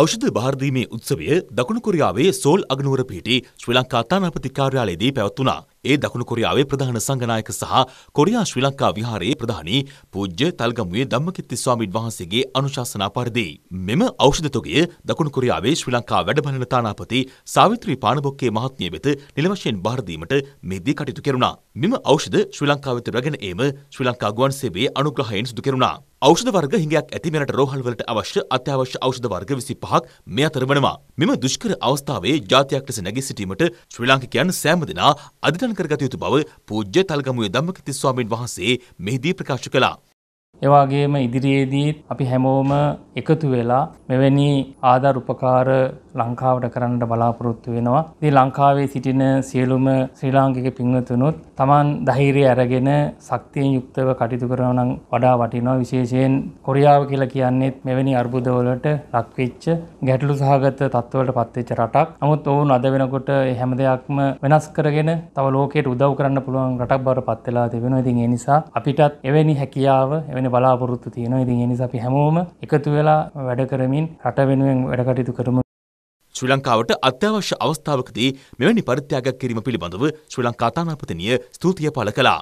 ෞෂධ භාරදීමේ උත්සවය දකුණු කොරියාවේ සෝල් අගනුවර පිහිටි ශ්‍රී ලංකා තානාපති කාර්යාලයේදී පැවැත්වුණා. ඒ දකුණු කොරියාවේ ප්‍රධාන සංඝනායක සහ කොරියා ශ්‍රී ලංකා විහාරයේ ප්‍රධානී පූජ්‍ය තල්ගමුවේ ධම්මකිත්ති ස්වාමීන් වහන්සේගේ අනුශාසනා පරිදි මෙම ඖෂධ තොගය දකුණු කොරියාවේ ශ්‍රී ලංකා වැඩබලන තානාපති සාවිත්‍රී පානබොක්කේ මහත්මිය වෙත නිල වශයෙන් බාර දීමට මෙදී කටයුතු කෙරුණා. මෙම ඖෂධ ශ්‍රී ලංකාව වෙත රැගෙන ඒම ශ්‍රී ලංකා ගුවන් සේවයේ අනුග්‍රහයෙන් සිදු කෙරුණා. ඖෂධ වර්ග හිඟයක් ඇති මෙරට රෝහල්වලට අවශ්‍ය අත්‍යවශ්‍ය ඖෂධ වර්ග 25ක් මේ අතර වනවා. මෙම දුෂ්කර අවස්ථාවේ ජාතියක් ලෙස නැගී සිටීමට ශ්‍රී ලාංකිකයන් සෑම දෙනා අදිටන් කරගත යුතු බව පූජ්‍ය තල්ගමුවේ ධම්මකීර්ති ස්වාමීන් වහන්සේ මෙහිදී ප්‍රකාශ කළා. එවාගේම ඉදිරියේදීත් අපි හැමෝම එකතු වෙලා මෙවැනි ආධාර උපකාර ලංකාවට කරන්නට බලාපොරොත්තු වෙනවා. ඉතින් ලංකාවේ සිටින සියලුම ශ්‍රී ලාංකික පින්වතුනුත් තමන් ධෛර්යය අරගෙන ශක්තියෙන් යුක්තව කටයුතු කරනවා නම් වඩා වටිනවා. විශේෂයෙන් කොරියාව කියලා කියන්නේ මෙවැනි අර්බුදවලට ලක්වෙච්ච ගැටලු සහගත තත්ත්වවලට පත්වෙච්ච රටක්. නමුත් ඔවුන් අද වෙනකොට හැම දෙයක්ම වෙනස් කරගෙන තව ලෝකයට උදව් කරන්න පුළුවන් රටක් බවට පත් වෙලා තිබෙනවා. ඉතින් ඒ නිසා අපිටත් එවැනි හැකියාව එවැනි බලාපොරොත්තු තියෙනවා. ඉතින් ඒ නිසා අපි හැමෝම එකතු වෙලා වැඩ කරමින් රට වෙනුවෙන් වැඩ කටයුතු කරමු ශ්‍රී ලංකාවට අත්‍යවශ්‍ය අවස්ථාවකදී මෙවැනි පරිත්‍යාගයක් කිරීම පිළිබඳව ශ්‍රී ලංකා තානාපතිනිය ස්තුතිය පළ කළා.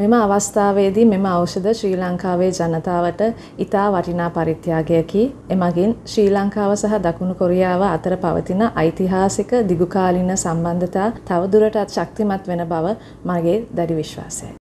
මෙම අවස්ථාවේදී මෙම ඖෂධ ශ්‍රී ලංකාවේ ජනතාවට ඉතා වටිනා පරිත්‍යාගයකි. එමගින් ශ්‍රී ලංකාව සහ දකුණු කොරියාව අතර පවතින ඓතිහාසික දිගුකාලීන සම්බන්ධතා තවදුරටත් ශක්තිමත් වෙන බව මගේ දැඩි විශ්වාසයයි.